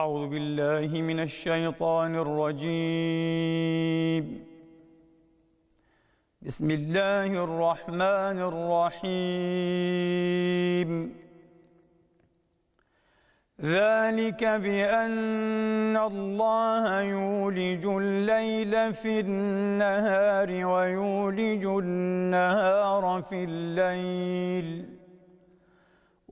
أعوذ بالله من الشيطان الرجيم بسم الله الرحمن الرحيم ذلك بأن الله يولج الليل في النهار ويولج النهار في الليل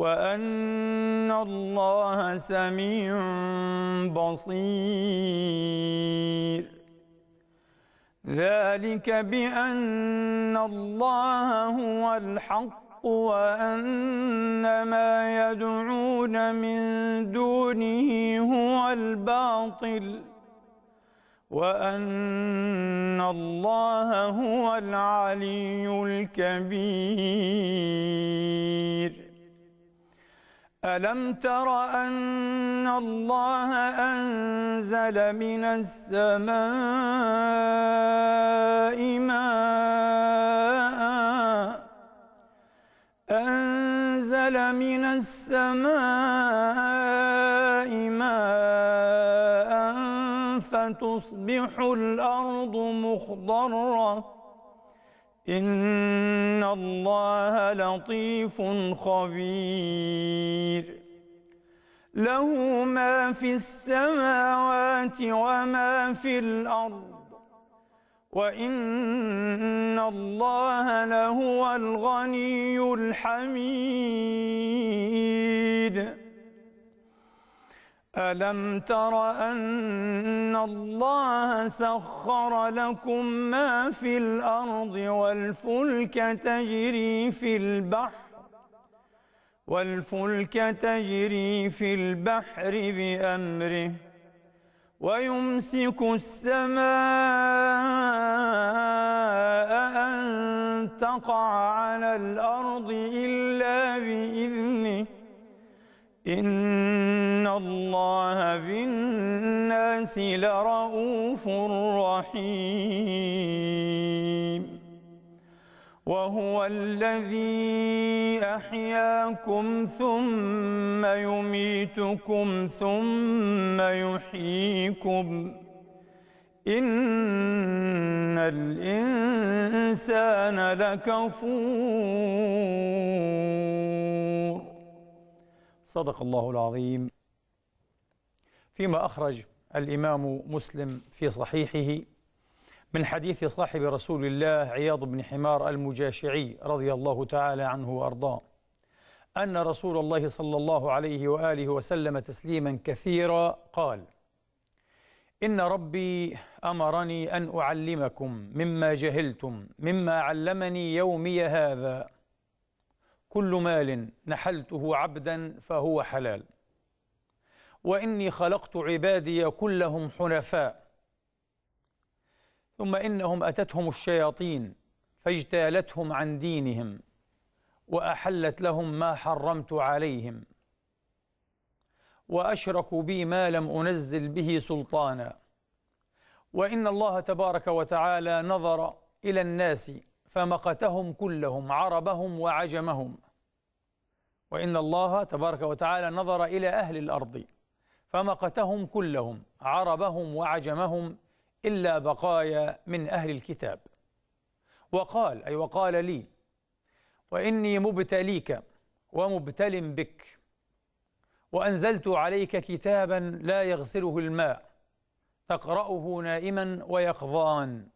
وأن الله سميع بصير ذلك بأن الله هو الحق وأن ما يدعون من دونه هو الباطل وأن الله هو العلي الكبير أَلَمْ تَرَ أَنَّ اللَّهَ أَنزَلَ مِنَ السَّمَاءِ مَاءً أَنزَلَ مِنَ السَّمَاءِ مَاءً فَتُصْبِحُ الْأَرْضُ مُخْضَرَّةً إن الله لطيف خبير له ما في السماوات وما في الأرض وإن الله لهو الغني الحميد أَلَمْ تَرَ أَنَّ اللَّهَ سَخَّرَ لَكُم مَّا فِي الْأَرْضِ وَالْفُلْكَ تَجْرِي فِي الْبَحْرِ وَالْفُلْكَ تَجْرِي فِي الْبَحْرِ بِأَمْرِهِ وَيُمْسِكُ السَّمَاءَ أَن تَقَعَ عَلَى الْأَرْضِ إِلَّا بِإِذْنِهِ إن الله بالناس لرؤوف رحيم وهو الذي أحياكم ثم يميتكم ثم يحييكم إن الإنسان لكفور صدق الله العظيم فيما أخرج الإمام مسلم في صحيحه من حديث صاحب رسول الله عياض بن حمار المجاشعي رضي الله تعالى عنه وأرضاه أن رسول الله صلى الله عليه وآله وسلم تسليما كثيرا قال إن ربي أمرني أن أعلمكم مما جهلتم مما علمني يومي هذا كل مال نحلته عبدا فهو حلال واني خلقت عبادي كلهم حنفاء ثم انهم اتتهم الشياطين فاجتالتهم عن دينهم واحلت لهم ما حرمت عليهم واشركوا بي ما لم انزل به سلطانا وان الله تبارك وتعالى نظر الى الناس فمقتهم كلهم عربهم وعجمهم وإن الله تبارك وتعالى نظر إلى أهل الأرض فمقتهم كلهم عربهم وعجمهم إلا بقايا من أهل الكتاب وقال أي وقال لي وإني مبتليك ومبتل بك وأنزلت عليك كتابا لا يغسله الماء تقرأه نائما ويقظان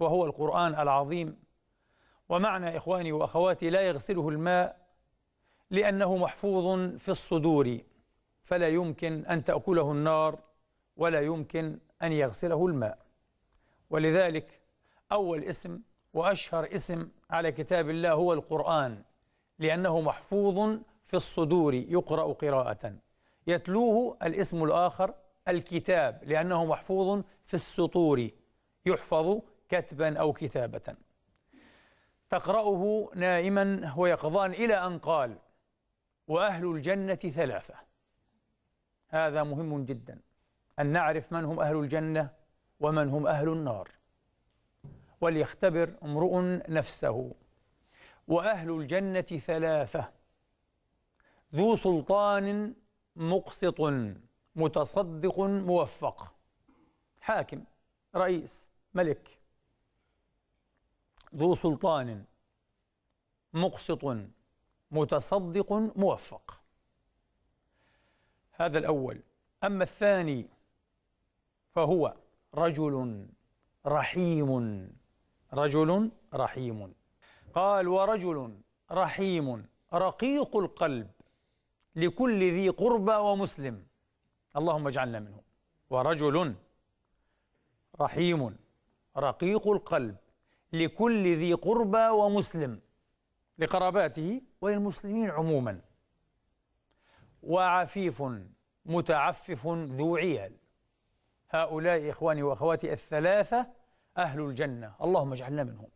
وهو القرآن العظيم ومعنى إخواني وأخواتي لا يغسله الماء لأنه محفوظ في الصدور فلا يمكن أن تأكله النار ولا يمكن أن يغسله الماء ولذلك أول اسم وأشهر اسم على كتاب الله هو القرآن لأنه محفوظ في الصدور يقرأ قراءة يتلوه الاسم الآخر الكتاب لأنه محفوظ في السطور يحفظ كتبا أو كتابة تقرأه نائما ويقظان إلى أن قال وأهل الجنة ثلاثة هذا مهم جدا أن نعرف من هم أهل الجنة ومن هم أهل النار وليختبر امرؤ نفسه وأهل الجنة ثلاثة ذو سلطان مقسط متصدق موفق حاكم رئيس ملك ذو سلطان مقسط متصدق موفق هذا الأول أما الثاني فهو رجل رحيم رجل رحيم قال ورجل رحيم رقيق القلب لكل ذي قربى ومسلم اللهم اجعلنا منه ورجل رحيم رقيق القلب لكل ذي قربى ومسلم لقراباته وللمسلمين عموما وعفيف متعفف ذو عيال هؤلاء إخواني وأخواتي الثلاثة أهل الجنة اللهم اجعلنا منهم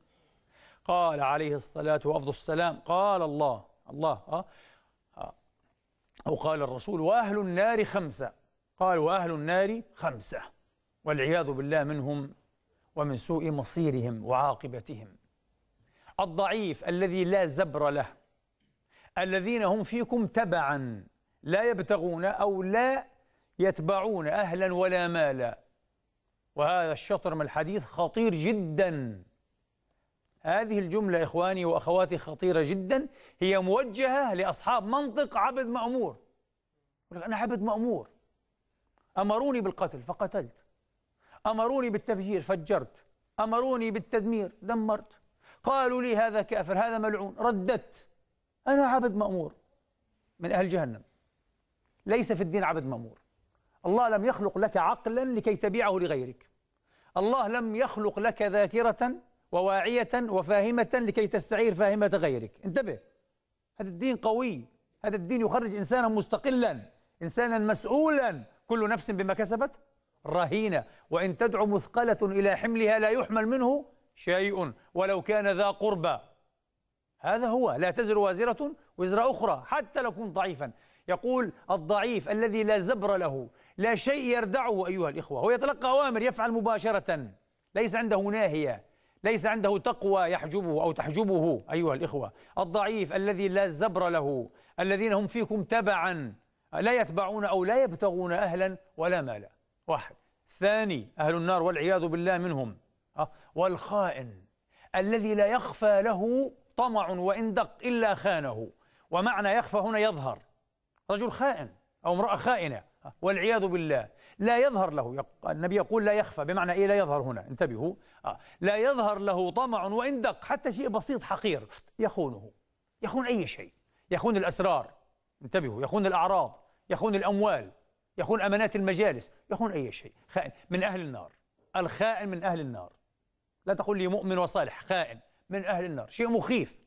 قال عليه الصلاة وأفضل السلام قال الله الله أه, آه. أو قال الرسول وأهل النار خمسة قال وأهل النار خمسة والعياذ بالله منهم ومن سوء مصيرهم وعاقبتهم الضعيف الذي لا زبر له الذين هم فيكم تبعا لا يبتغون او لا يتبعون اهلا ولا مالا وهذا الشطر من الحديث خطير جدا هذه الجمله اخواني واخواتي خطيره جدا هي موجهه لاصحاب منطق عبد مامور انا عبد مامور امروني بالقتل فقتلت أمروني بالتفجير فجرت أمروني بالتدمير دمرت قالوا لي هذا كافر هذا ملعون رددت أنا عبد مأمور من أهل جهنم ليس في الدين عبد مأمور الله لم يخلق لك عقلا لكي تبيعه لغيرك الله لم يخلق لك ذاكرة وواعية وفاهمة لكي تستعير فاهمة غيرك انتبه هذا الدين قوي هذا الدين يخرج إنسانا مستقلا إنسانا مسؤولا كل نفس بما كسبت رهينة وإن تدعو مثقلة إلى حملها لا يحمل منه شيء ولو كان ذا قربى هذا هو لا تزر وازرة وزر أخرى حتى لو كنت ضعيفا يقول الضعيف الذي لا زبر له لا شيء يردعه أيها الإخوة هو يتلقى أوامر يفعل مباشرة ليس عنده ناهية ليس عنده تقوى يحجبه أو تحجبه أيها الإخوة الضعيف الذي لا زبر له الذين هم فيكم تبعا لا يتبعون أو لا يبتغون أهلا ولا مالا واحد ثاني أهل النار والعياذ بالله منهم أه؟ والخائن الذي لا يخفى له طمع وإن دق إلا خانه ومعنى يخفى هنا يظهر رجل خائن أو امرأة خائنة أه؟ والعياذ بالله لا يظهر له النبي يقول لا يخفى بمعنى إيه لا يظهر هنا انتبهوا أه؟ لا يظهر له طمع وإن دق حتى شيء بسيط حقير يخونه يخون أي شيء يخون الأسرار انتبهوا يخون الأعراض يخون الأموال يخون أمانات المجالس يخون أي شيء خائن من أهل النار الخائن من أهل النار لا تقول لي مؤمن وصالح خائن من أهل النار شيء مخيف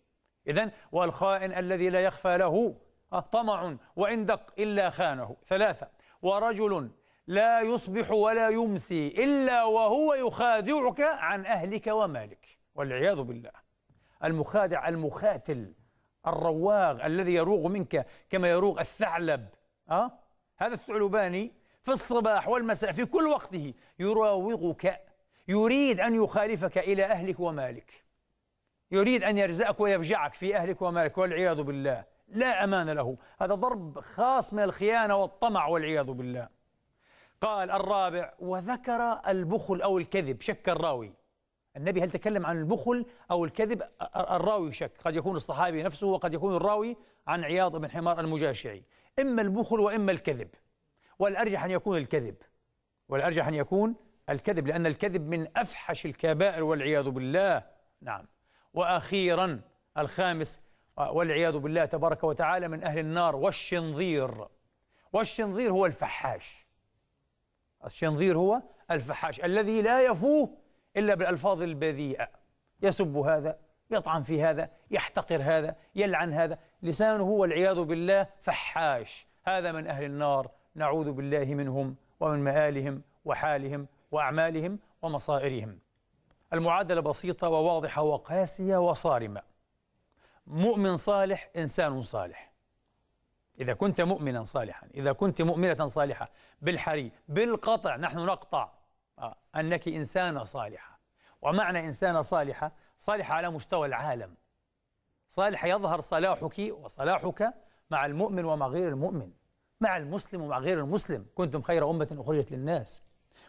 إذا والخائن الذي لا يخفى له آه، طمع وإن دق إلا خانه ثلاثة ورجل لا يصبح ولا يمسي إلا وهو يخادعك عن أهلك ومالك والعياذ بالله المخادع المخاتل الرواغ الذي يروغ منك كما يروغ الثعلب أه؟ هذا الثعلباني في الصباح والمساء في كل وقته يراوغك يريد أن يخالفك إلى أهلك ومالك يريد أن يرزقك ويفجعك في أهلك ومالك والعياذ بالله لا أمان له هذا ضرب خاص من الخيانة والطمع والعياذ بالله قال الرابع وذكر البخل أو الكذب شك الراوي النبي هل تكلم عن البخل أو الكذب الراوي شك قد يكون الصحابي نفسه وقد يكون الراوي عن عياض بن حمار المجاشعي إما البخل وإما الكذب والأرجح أن يكون الكذب والأرجح أن يكون الكذب لأن الكذب من أفحش الكبائر والعياذ بالله نعم وأخيرا الخامس والعياذ بالله تبارك وتعالى من أهل النار والشنظير والشنظير هو الفحاش الشنظير هو الفحاش الذي لا يفوه إلا بالألفاظ البذيئة يسب هذا يطعن في هذا يحتقر هذا يلعن هذا لسانه والعياذ بالله فحاش هذا من أهل النار نعوذ بالله منهم ومن مآلهم وحالهم وأعمالهم ومصائرهم المعادلة بسيطة وواضحة وقاسية وصارمة مؤمن صالح إنسان صالح إذا كنت مؤمنا صالحا إذا كنت مؤمنة صالحة بالحري بالقطع نحن نقطع آه، أنك إنسانة صالحة ومعنى إنسانة صالحة صالحة على مستوى العالم صالحة يظهر صلاحك وصلاحك مع المؤمن ومع غير المؤمن مع المسلم ومع غير المسلم كنتم خير أمة أخرجت للناس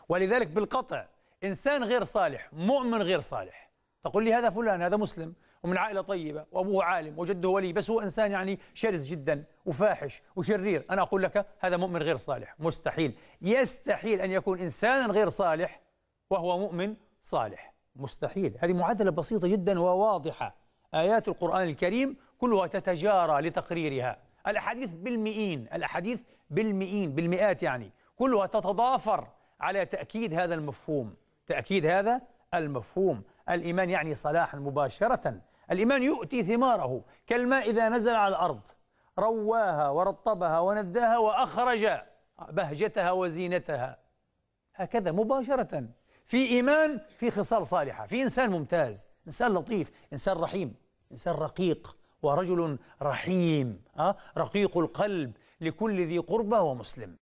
ولذلك بالقطع إنسان غير صالح مؤمن غير صالح تقول لي هذا فلان هذا مسلم ومن عائلة طيبة وأبوه عالم وجده ولي بس هو إنسان يعني شرس جدا وفاحش وشرير أنا أقول لك هذا مؤمن غير صالح مستحيل يستحيل أن يكون إنسانا غير صالح وهو مؤمن صالح مستحيل هذه معادلة بسيطة جدا وواضحة آيات القرآن الكريم كلها تتجارى لتقريرها الأحاديث بالمئين الأحاديث بالمئين بالمئات يعني كلها تتضافر على تأكيد هذا المفهوم تأكيد هذا المفهوم الإيمان يعني صلاحا مباشرة الإيمان يؤتي ثماره كالماء إذا نزل على الأرض رواها ورطبها ونداها وأخرج بهجتها وزينتها هكذا مباشرة في إيمان في خصال صالحة في إنسان ممتاز إنسان لطيف إنسان رحيم إنسان رقيق ورجل رحيم آه، رقيق القلب لكل ذي قربى ومسلم